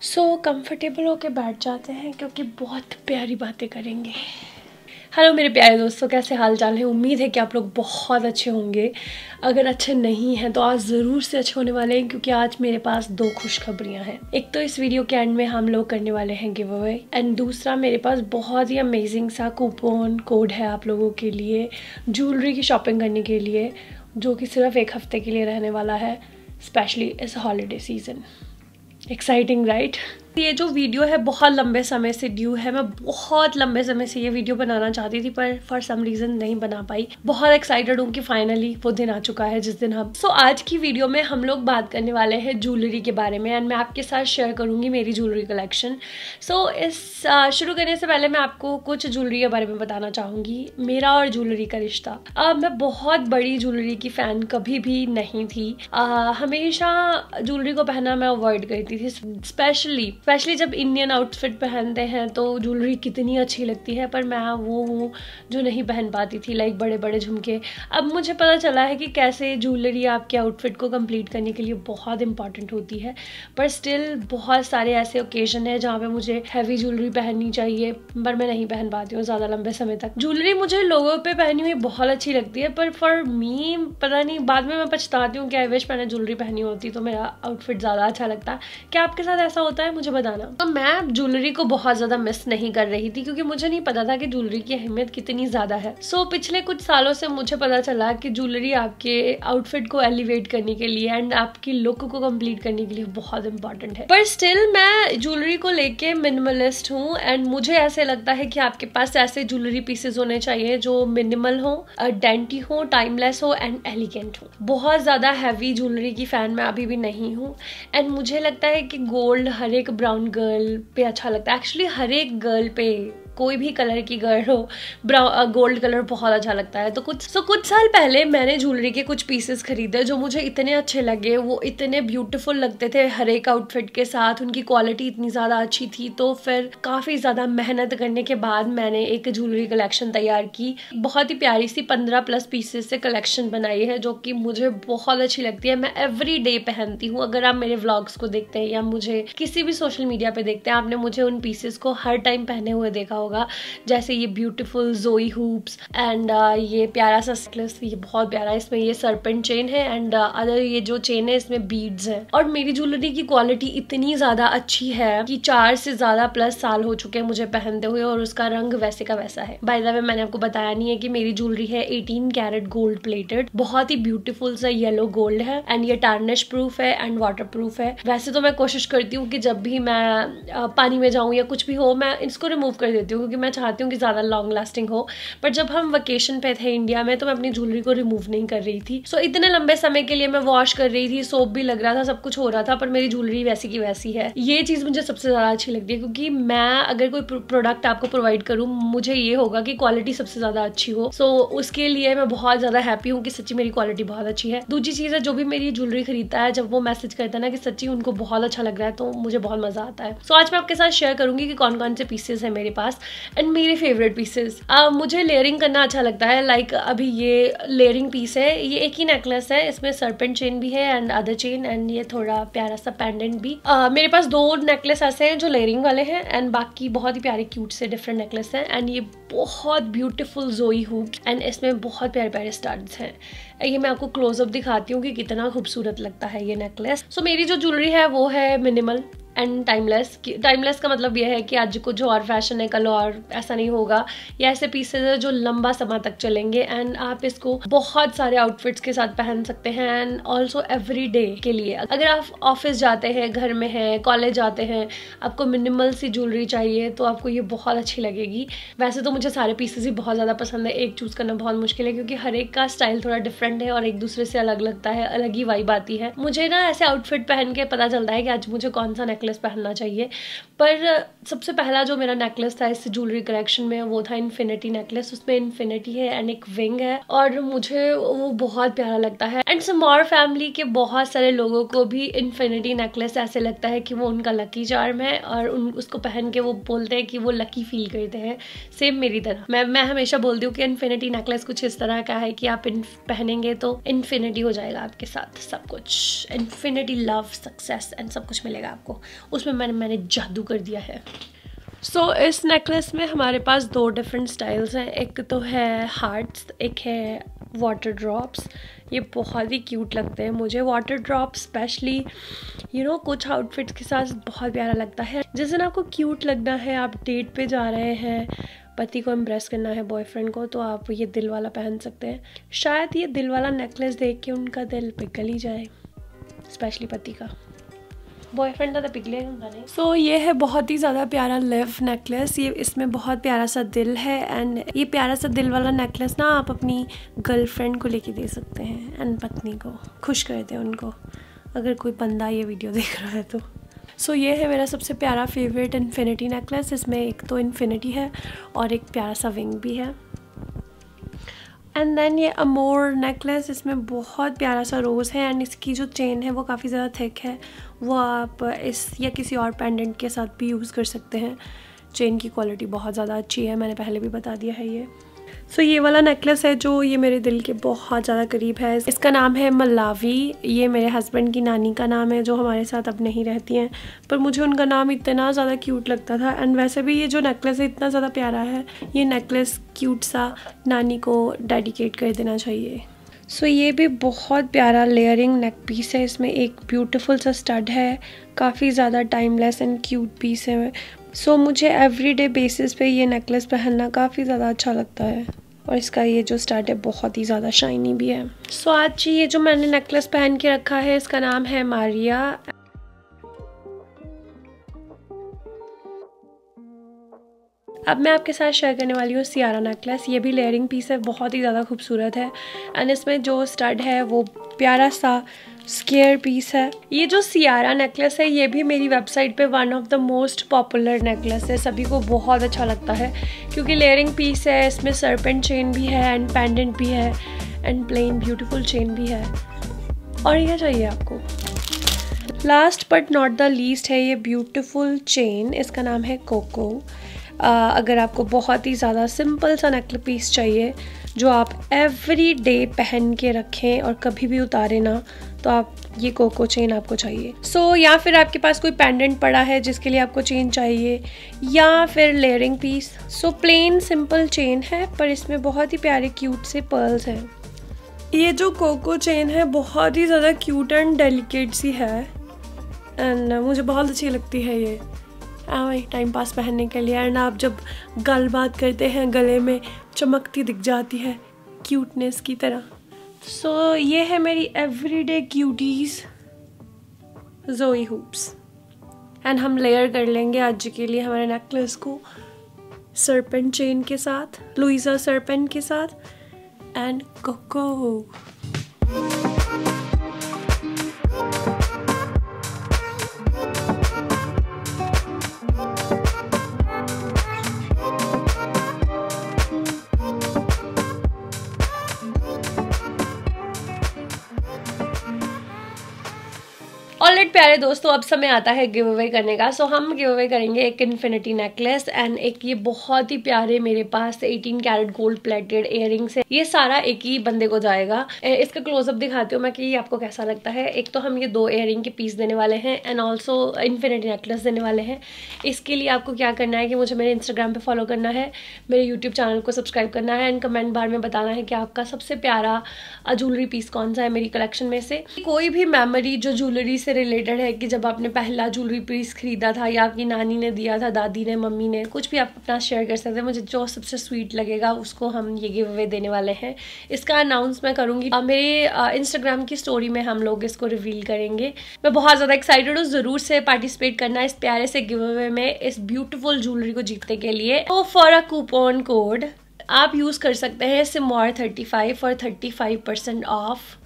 सो so, comfortable होके बैठ जाते हैं क्योंकि बहुत प्यारी बातें करेंगे हेलो मेरे प्यारे दोस्तों कैसे हाल चाल है उम्मीद है कि आप लोग बहुत अच्छे होंगे अगर अच्छे नहीं हैं तो आज ज़रूर से अच्छे होने वाले हैं क्योंकि आज मेरे पास दो खुशखबरियां हैं एक तो इस वीडियो के एंड में हम लोग करने वाले हैं गिव अवे एंड दूसरा मेरे पास बहुत ही अमेजिंग सा कूपन कोड है आप लोगों के लिए ज्वेलरी की शॉपिंग करने के लिए जो कि सिर्फ एक हफ्ते के लिए रहने वाला है स्पेशली इस हॉलीडे सीज़न Exciting, right? ये जो वीडियो है बहुत लंबे समय से ड्यू है मैं बहुत लंबे समय से ये वीडियो बनाना चाहती थी पर फॉर सम रीज़न नहीं बना पाई बहुत एक्साइटेड हूँ कि फाइनली वो दिन आ चुका है जिस दिन हम सो so, आज की वीडियो में हम लोग बात करने वाले हैं ज्वेलरी के बारे में एंड मैं आपके साथ शेयर करूंगी मेरी ज्वेलरी कलेक्शन सो so, इस uh, शुरू करने से पहले मैं आपको कुछ ज्वेलरी के बारे में बताना चाहूंगी मेरा और ज्वेलरी का रिश्ता uh, मैं बहुत बड़ी ज्वेलरी की फ़ैन कभी भी नहीं थी uh, हमेशा ज्वेलरी को पहनना मैं अवॉइड करती थी स्पेशली स्पेशली जब इंडियन आउटफिट पहनते हैं तो ज्वेलरी कितनी अच्छी लगती है पर मैं वो हूँ जो नहीं पहन पाती थी लाइक बड़े बड़े झुमके अब मुझे पता चला है कि कैसे ज्वेलरी आपके आउटफिट को कंप्लीट करने के लिए बहुत इंपॉर्टेंट होती है पर स्टिल बहुत सारे ऐसे ओकेजन है जहाँ पे मुझे हैवी ज्वेलरी पहननी चाहिए पर मैं नहीं पहन पाती हूँ ज़्यादा लंबे समय तक ज्वेलरी मुझे लोगों पर पहनी हुई बहुत अच्छी लगती है पर फॉर मी पता नहीं बाद में मैं पछताती हूँ कि आई विश मैंने ज्वेलरी पहनी होती तो मेरा आउटफिट ज़्यादा अच्छा लगता है क्या आपके साथ ऐसा होता है मुझे बताना तो मैं ज्वेलरी को बहुत ज्यादा मिस नहीं कर रही थी क्योंकि मुझे नहीं पता था कि ज्वेलरी की अहमियत कितनी ज्यादा है सो so, पिछले कुछ सालों से मुझे पता चला कि ज्वेलरी आपके आउटफिट को एलिवेट करने के लिए एंड आपकी लुक को कम्प्लीट करने के लिए बहुत इंपॉर्टेंट है पर स्टिल मैं ज्वेलरी को लेके मिनिमलिस्ट हूँ एंड मुझे ऐसे लगता है कि आपके पास ऐसे ज्वेलरी पीसेज होने चाहिए जो मिनिमल हो डेंटी हो टाइमलेस हो एंड एलिगेंट हो बहुत ज्यादा हैवी ज्वेलरी की फैन मैं अभी भी नहीं हूँ एंड मुझे लगता है कि गोल्ड हर एक ब्राउन गर्ल पे अच्छा लगता है एक्चुअली हर एक गर्ल पे कोई भी कलर की गर्ल हो ब्राउन गोल्ड कलर बहुत अच्छा लगता है तो कुछ सो कुछ साल पहले मैंने ज्वेलरी के कुछ पीसेस खरीदे जो मुझे इतने अच्छे लगे वो इतने ब्यूटीफुल लगते थे हर एक आउटफिट के साथ उनकी क्वालिटी इतनी ज़्यादा अच्छी थी तो फिर काफ़ी ज़्यादा मेहनत करने के बाद मैंने एक ज्वेलरी कलेक्शन तैयार की बहुत ही प्यारी सी पंद्रह प्लस पीसेस से कलेक्शन बनाई है जो कि मुझे बहुत अच्छी लगती है मैं एवरी डे पहनती हूँ अगर आप मेरे व्लॉग्स को देखते हैं या मुझे किसी भी सोशल मीडिया पे देखते हैं आपने मुझे उन पीसेस को हर टाइम पहने हुए देखा हो होगा जैसे ये ब्यूटीफुल जोई हुप्स एंड ये प्यारा सा नेकलेस ये बहुत प्यारा है इसमें ये सरपेंट चेन है एंड अदर uh, ये जो चेन है इसमें बीड्स हैं और मेरी ज्वेलरी की क्वालिटी इतनी ज़्यादा अच्छी है कि चार से ज़्यादा प्लस साल हो चुके हैं मुझे पहनते हुए और उसका रंग वैसे का वैसा है बाय द वे मैंने आपको बताया नहीं है कि मेरी ज्वेलरी है 18 कैरेट गोल्ड प्लेटेड बहुत ही ब्यूटीफुल सा येलो गोल्ड है एंड ये टार्निश प्रूफ है एंड वाटर प्रूफ है वैसे तो मैं कोशिश करती हूँ कि जब भी मैं uh, पानी में जाऊँ या कुछ भी हो मैं इसको रिमूव कर देती हूँ हूँ क्योंकि मैं चाहती हूँ कि ज़्यादा लॉन्ग लास्टिंग हो बट जब हम वेकेशन पे थे इंडिया में तो मैं अपनी ज्वेलरी को रिमूव नहीं कर रही थी सो so, इतने लंबे समय के लिए मैं वॉश कर रही थी सोप भी लग रहा था सब कुछ हो रहा था पर मेरी ज्वेलरी वैसी की वैसी है ये चीज़ मुझे सबसे ज़्यादा अच्छी लगती है क्योंकि मैं अगर कोई प्रोडक्ट आपको प्रोवाइड करूँ मुझे ये होगा कि क्वालिटी सबसे ज़्यादा अच्छी हो सो so, उसके लिए मैं बहुत ज़्यादा हैप्पी हूँ कि सच्ची मेरी क्वालिटी बहुत अच्छी है दूसरी चीज़ है जो भी मेरी ज्वेलरी खरीदता है जब वो मैसेज करता है ना कि सच्ची उनको बहुत अच्छा लग रहा है तो मुझे बहुत मज़ा आता है सो so, आज मैं आपके साथ शेयर करूँगी कि कौन कौन से पीसेज है मेरे पास एंड मेरे फेवरेट पीसेस मुझे लेयरिंग करना अच्छा लगता है लाइक like, अभी ये लेयरिंग पीस है ये एक ही नेकलेस है इसमें सरपेंट चेन भी है एंड अदर चेन एंड ये थोड़ा प्यारा सा पेंडेंट भी uh, मेरे पास दो नेकलेस ऐसे हैं जो लेयरिंग वाले हैं एंड बाकी बहुत ही प्यारे क्यूट से डिफरेंट नेकलेस हैं एंड ये बहुत ब्यूटीफुल जोई हुक एंड इसमें बहुत प्यारे प्यारे स्टड्स हैं ये मैं आपको क्लोजअप दिखाती हूँ कि कितना खूबसूरत लगता है ये नेकलेस सो so, मेरी जो ज्वेलरी है वो है मिनिमल एंड टाइमलेस टाइमलेस का मतलब यह है कि आज कुछ और फैशन है कल और ऐसा नहीं होगा या ऐसे पीसेज है जो लंबा समय तक चलेंगे एंड आप इसको बहुत सारे आउटफिट्स के साथ पहन सकते हैं एंड ऑल्सो एवरी डे के लिए अगर आप ऑफिस जाते हैं घर में हैं कॉलेज जाते हैं आपको मिनिमल सी ज्वेलरी चाहिए तो आपको ये बहुत अच्छी लगेगी वैसे तो मुझे सारे पीसेस ही बहुत ज़्यादा पसंद है एक चूज़ करना बहुत मुश्किल है क्योंकि हर एक का स्टाइल थोड़ा डिफरेंट है और एक दूसरे से अलग लगता है अलग ही वाइब आती है मुझे ना ऐसे आउटफिट पहन के पता चलता है कि आज मुझे कौन सा नेकलेस पहनना चाहिए पर सबसे पहला जो मेरा नेकलेस था इस ज्वेलरी कलेक्शन में वो था इन्फिनिटी नेकलेस उसमें इन्फिनिटी है एंड एक विंग है और मुझे वो बहुत प्यारा लगता है एंड समौर फैमिली के बहुत सारे लोगों को भी इन्फिनिटी नेकलेस ऐसे लगता है कि वो उनका लकी चार्म है और उन उसको पहन के वो बोलते हैं कि वो लकी फील करते हैं सेम मेरी तरह मैं मैं हमेशा बोलती हूँ कि इन्फिनिटी नेकलेस कुछ इस तरह का है कि आप इन पहनेंगे तो इन्फिनिटी हो जाएगा आपके साथ सब कुछ इन्फिनिटी लव सक्सेस एंड सब कुछ मिलेगा आपको उसमें मैंने मैंने जादू कर दिया है सो so, इस नेकलेस में हमारे पास दो डिफरेंट स्टाइल्स हैं एक तो है हार्ट्स एक है वाटर ड्रॉप्स ये बहुत ही क्यूट लगते हैं मुझे water drop specially you know कुछ आउटफिट्स के साथ बहुत प्यारा लगता है जिस दिन आपको क्यूट लगना है आप डेट पे जा रहे हैं पति को इम्प्रेस करना है बॉयफ्रेंड को तो आप ये दिल वाला पहन सकते हैं शायद ये दिल वाला नेकलेस देख के उनका दिल पिघल ही जाए स्पेशली पति का बॉयफ्रेंड ज़्यादा पिघले नहीं सो so, ये है बहुत ही ज़्यादा प्यारा लिव नेकलेस ये इसमें बहुत प्यारा सा दिल है एंड ये प्यारा सा दिल वाला नेकलेस ना आप अपनी गर्लफ्रेंड को लेके दे सकते हैं एंड पत्नी को खुश कर दें उनको अगर कोई बंदा ये वीडियो देख रहा है तो सो ये है मेरा सबसे प्यारा फेवरेट इन्फिनिटी नेकलेस इसमें एक तो इन्फिनिटी है और एक प्यारा सा विंग भी है एंड देन ये अमोर नेकलेस इसमें बहुत प्यारा सा रोज़ है एंड इसकी जो चेन है वो काफ़ी ज़्यादा थिक है वो आप इस या किसी और पेंडेंट के साथ भी यूज़ कर सकते हैं चेन की क्वालिटी बहुत ज़्यादा अच्छी है मैंने पहले भी बता दिया है ये सो so, ये वाला नेकलेस है जो ये मेरे दिल के बहुत ज़्यादा करीब है इसका नाम है मलावी ये मेरे हस्बैंड की नानी का नाम है जो हमारे साथ अब नहीं रहती हैं पर मुझे उनका नाम इतना ज़्यादा क्यूट लगता था एंड वैसे भी ये जो नेकलेस है इतना ज़्यादा प्यारा है ये नेकलेस क्यूट सा नानी को डेडिकेट कर देना चाहिए सो so, ये भी बहुत प्यारा लेयरिंग नेक पीस है इसमें एक ब्यूटीफुल सा स्टड है काफ़ी ज़्यादा टाइमलेस एंड क्यूट पीस है सो so, मुझे एवरीडे बेसिस पे ये नेकलेस पहनना काफ़ी ज़्यादा अच्छा लगता है और इसका ये जो स्टार्ट है बहुत ही ज़्यादा शाइनी भी है सो so, आज ये जो मैंने नेकलेस पहन के रखा है इसका नाम है मारिया अब मैं आपके साथ शेयर करने वाली हूँ सियारा नेकलेस ये भी लेयरिंग पीस है बहुत ही ज़्यादा खूबसूरत है एंड इसमें जो स्टड है वो प्यारा सा स्केयर पीस है ये जो सियारा नेकलेस है ये भी मेरी वेबसाइट पे one of the most popular necklace है सभी को बहुत अच्छा लगता है क्योंकि लेयरिंग पीस है इसमें सरपेंट चेन भी है एंड पेंडेंट भी है एंड प्लेन ब्यूटीफुल चेन भी है और यह चाहिए आपको last but not the least है ये ब्यूटिफुल चेन इसका नाम है कोको अगर आपको बहुत ही ज़्यादा सिंपल सा नेकल पीस चाहिए जो आप एवरी डे पहन के रखें और कभी भी उतारें ना तो आप ये कोको चेन आपको चाहिए सो so, या फिर आपके पास कोई पेंडेंट पड़ा है जिसके लिए आपको चेन चाहिए या फिर layering piece so plain simple chain है पर इसमें बहुत ही प्यारे क्यूट से पर्ल्स हैं ये जो कोको चेन है बहुत ही ज़्यादा क्यूट एंड डेलिकेट सी है एंड मुझे बहुत अच्छी लगती है ये टाइम पास पहनने के लिए एंड आप जब गल बात करते हैं गले में चमकती दिख जाती है क्यूटनेस की तरह सो so, ये है मेरी एवरी डे क्यूटीज़ जोई हुप्स एंड हम लेयर कर लेंगे आज के लिए हमारे नेकलेस को सरपेंट चेन के साथ लुइजा सरपेंट के साथ एंड कोको प्यारे दोस्तों अब समय आता है गिव अवे करने का सो so, हम गिव अवे करेंगे एक इन्फिनिटी नेकलेस एंड एक ये बहुत ही प्यारे मेरे पास 18 कैरेट गोल्ड प्लेटेड इयर है ये सारा एक ही बंदे को जाएगा इसका क्लोजअप दिखाती हूँ मैं कि ये आपको कैसा लगता है एक तो हम ये दो इयर के पीस देने वाले हैं एंड ऑल्सो इन्फिनिटी नेकलेस देने वाले हैं इसके लिए आपको क्या करना है कि मुझे मेरे इंस्टाग्राम पर फॉलो करना है मेरे यूट्यूब चैनल को सब्सक्राइब करना है एंड कमेंट बार में बताना है कि आपका सबसे प्यारा ज्वेलरी पीस कौन सा है मेरी कलेक्शन में से कोई भी मेमोरी जो ज्वेलरी से रिलेटेड रिलेटेड है कि जब आपने पहला ज्वेलरी पीस खरीदा था या आपकी नानी ने दिया था दादी ने मम्मी ने कुछ भी आप अपना शेयर कर सकते हैं मुझे जो सबसे स्वीट लगेगा उसको हम ये गिव अवे देने वाले हैं इसका अनाउंस मैं करूँगी मेरे इंस्टाग्राम की स्टोरी में हम लोग इसको रिवील करेंगे मैं बहुत ज़्यादा एक्साइटेड हूँ ज़रूर से पार्टिसिपेट करना इस प्यारे से गिव अवे में इस ब्यूटिफुल ज्वेलरी को जीतने के लिए तो फॉर अ कूपन कोड आप यूज़ कर सकते हैं सिमॉर थर्टी फाइव और thirty five percent off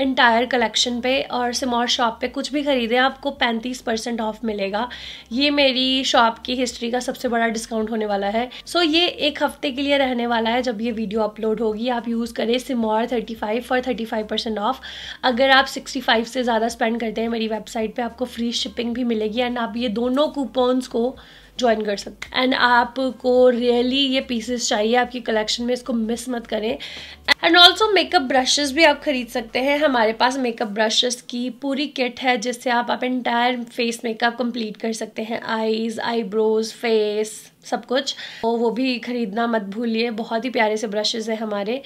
entire collection पे और सिमोर शॉप पे कुछ भी ख़रीदें आपको पैंतीस परसेंट ऑफ मिलेगा ये मेरी शॉप की हिस्ट्री का सबसे बड़ा डिस्काउंट होने वाला है सो so, ये एक हफ्ते के लिए रहने वाला है जब ये वीडियो अपलोड होगी आप यूज़ करें सिमोर thirty five for thirty five percent off अगर आप सिक्सटी फाइव से ज़्यादा स्पेंड करते हैं मेरी वेबसाइट पर आपको फ्री शिपिंग भी मिलेगी एंड आप ये दोनों कूपन्स को ज्वाइन कर सकते हैं एंड आपको रियली ये पीसेस चाहिए आपकी कलेक्शन में इसको मिस मत करें एंड ऑल्सो मेकअप ब्रशेस भी आप खरीद सकते हैं हमारे पास मेकअप ब्रशेस की पूरी किट है जिससे आप आप एंटायर फेस मेकअप कंप्लीट कर सकते हैं आईज आईब्रोज फेस सब कुछ तो वो भी ख़रीदना मत भूलिए बहुत ही प्यारे से ब्रशेज़ हैं हमारे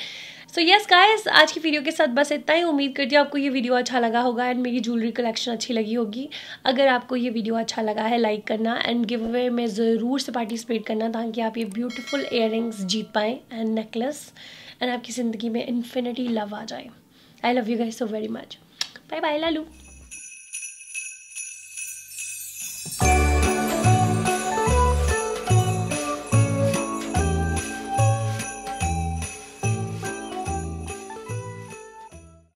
सो यस गाइस आज की वीडियो के साथ बस इतना ही उम्मीद करती हूँ आपको ये वीडियो अच्छा लगा होगा एंड मेरी ज्वेलरी कलेक्शन अच्छी लगी होगी अगर आपको ये वीडियो अच्छा लगा है लाइक करना एंड गिव अवे में ज़रूर से पार्टिसिपेट करना ताकि आप ये ब्यूटीफुल इयर जीत पाएँ एंड नेकलेस एंड आपकी ज़िंदगी में इन्फिनिटी लव आ जाए I love you guys so very much bye bye Lalu